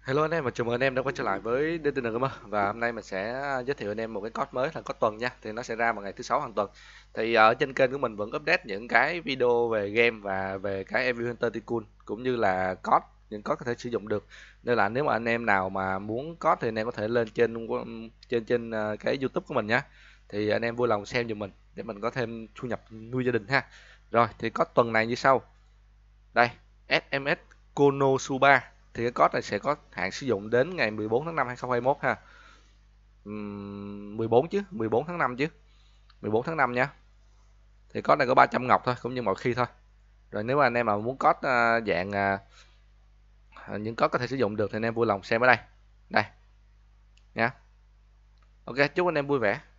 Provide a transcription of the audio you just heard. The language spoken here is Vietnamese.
Hello anh em và chào mừng anh em đã quay trở lại với DTN Gamer và hôm nay mình sẽ à, giới thiệu anh em một cái code mới là code tuần nha thì nó sẽ ra vào ngày thứ sáu hàng tuần thì à, ở trên kênh của mình vẫn update những cái video về game và về cái Evil Hunter Tycoon cũng như là code những code có thể sử dụng được nên là nếu mà anh em nào mà muốn code thì anh em có thể lên trên um, trên trên à, cái YouTube của mình nhé thì anh em vui lòng xem giùm mình để mình có thêm thu nhập nuôi gia đình ha rồi thì code tuần này như sau đây SMS Konosuba thì cái code này sẽ có hạn sử dụng đến ngày 14 tháng 5 2021 ha 14 chứ 14 tháng 5 chứ 14 tháng 5 nha thì code này có 300 ngọc thôi cũng như mọi khi thôi rồi nếu mà anh em mà muốn code à, dạng à, à, những code có thể sử dụng được thì anh em vui lòng xem ở đây đây nha ok chúc anh em vui vẻ